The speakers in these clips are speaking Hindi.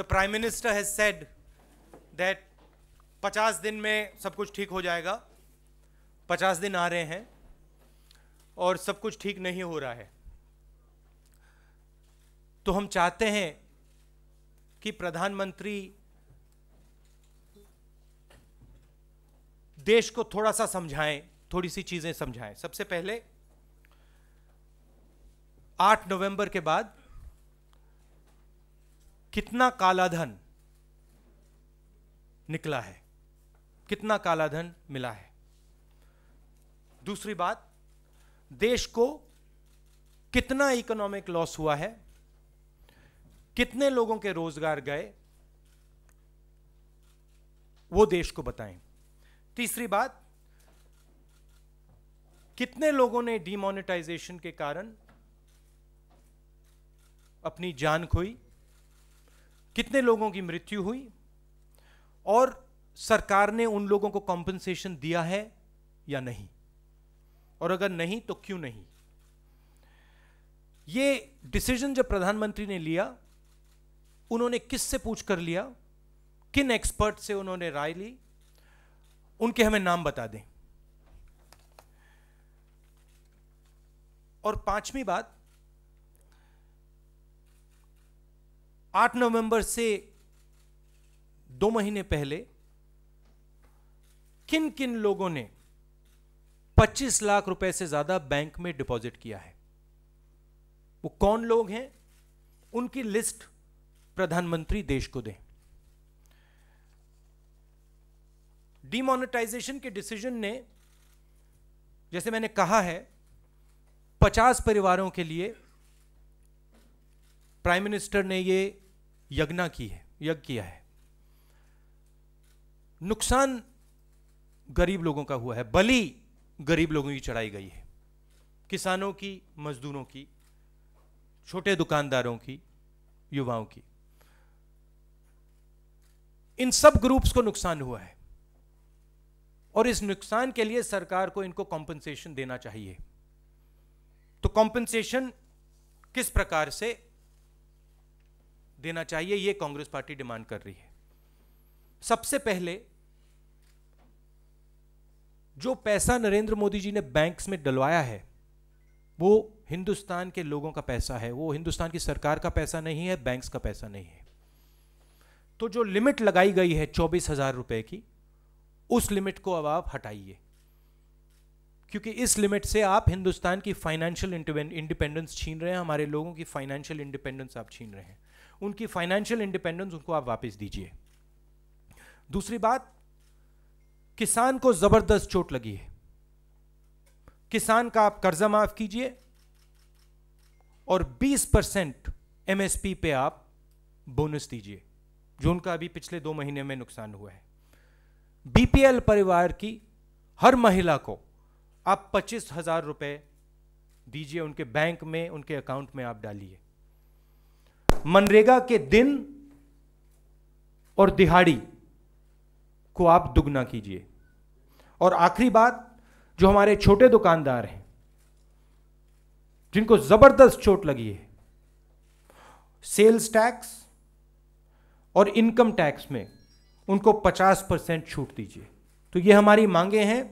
the prime minister has said that पचास दिन में सब कुछ ठीक हो जाएगा पचास दिन आ रहे हैं और सब कुछ ठीक नहीं हो रहा है तो हम चाहते हैं कि प्रधानमंत्री देश को थोड़ा सा समझाएं थोड़ी सी चीजें समझाएं सबसे पहले 8 नवंबर के बाद कितना कालाधन निकला है कितना कालाधन मिला है दूसरी बात देश को कितना इकोनॉमिक लॉस हुआ है कितने लोगों के रोजगार गए वो देश को बताएं तीसरी बात कितने लोगों ने डिमोनेटाइजेशन के कारण अपनी जान खोई कितने लोगों की मृत्यु हुई और सरकार ने उन लोगों को कॉम्पनसेशन दिया है या नहीं और अगर नहीं तो क्यों नहीं ये डिसीजन जब प्रधानमंत्री ने लिया उन्होंने किस से पूछ कर लिया किन एक्सपर्ट से उन्होंने राय ली उनके हमें नाम बता दें और पांचवी बात आठ नवंबर से दो महीने पहले किन किन लोगों ने 25 लाख रुपए से ज्यादा बैंक में डिपॉजिट किया है वो कौन लोग हैं उनकी लिस्ट प्रधानमंत्री देश को दें डिमोनेटाइजेशन के डिसीजन ने जैसे मैंने कहा है 50 परिवारों के लिए प्राइम मिनिस्टर ने ये यज्ञा की है यज्ञ किया है नुकसान गरीब लोगों का हुआ है बलि गरीब लोगों की चढ़ाई गई है किसानों की मजदूरों की छोटे दुकानदारों की युवाओं की इन सब ग्रुप्स को नुकसान हुआ है और इस नुकसान के लिए सरकार को इनको कॉम्पनसेशन देना चाहिए तो कॉम्पनसेशन किस प्रकार से देना चाहिए यह कांग्रेस पार्टी डिमांड कर रही है सबसे पहले जो पैसा नरेंद्र मोदी जी ने बैंक्स में डलवाया है वो हिंदुस्तान के लोगों का पैसा है वो हिंदुस्तान की सरकार का पैसा नहीं है बैंक्स का पैसा नहीं है तो जो लिमिट लगाई गई है चौबीस हजार रुपए की उस लिमिट को अब आप हटाइए क्योंकि इस लिमिट से आप हिंदुस्तान की फाइनेंशियल इंडिपेंडेंस छीन रहे हैं हमारे लोगों की फाइनेंशियल इंडिपेंडेंस आप छीन रहे हैं उनकी फाइनेंशियल इंडिपेंडेंस उनको आप वापस दीजिए दूसरी बात किसान को जबरदस्त चोट लगी है किसान का आप कर्जा माफ कीजिए और 20 परसेंट एमएसपी पे आप बोनस दीजिए जो उनका अभी पिछले दो महीने में नुकसान हुआ है बीपीएल परिवार की हर महिला को आप पच्चीस हजार रुपये दीजिए उनके बैंक में उनके अकाउंट में आप डालिए मनरेगा के दिन और दिहाड़ी को आप दुगना कीजिए और आखिरी बात जो हमारे छोटे दुकानदार हैं जिनको जबरदस्त चोट लगी है सेल्स टैक्स और इनकम टैक्स में उनको 50 परसेंट छूट दीजिए तो ये हमारी मांगे हैं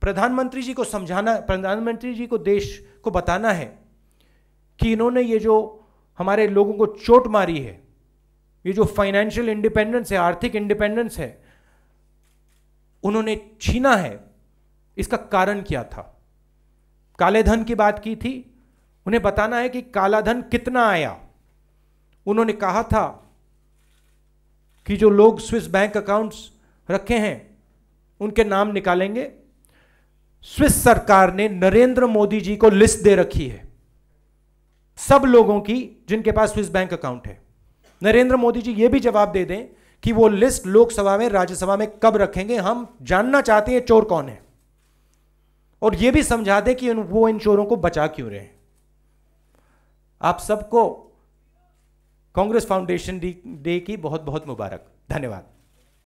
प्रधानमंत्री जी को समझाना प्रधानमंत्री जी को देश को बताना है कि इन्होंने ये जो हमारे लोगों को चोट मारी है ये जो फाइनेंशियल इंडिपेंडेंस है आर्थिक इंडिपेंडेंस है उन्होंने छीना है इसका कारण क्या था काले धन की बात की थी उन्हें बताना है कि काला धन कितना आया उन्होंने कहा था कि जो लोग स्विस बैंक अकाउंट्स रखे हैं उनके नाम निकालेंगे स्विस सरकार ने नरेंद्र मोदी जी को लिस्ट दे रखी है सब लोगों की जिनके पास स्विस बैंक अकाउंट है नरेंद्र मोदी जी ये भी जवाब दे दें कि वो लिस्ट लोकसभा में राज्यसभा में कब रखेंगे हम जानना चाहते हैं चोर कौन है और ये भी समझा दें कि वो इन चोरों को बचा क्यों रहे आप सबको कांग्रेस फाउंडेशन डे की बहुत बहुत मुबारक धन्यवाद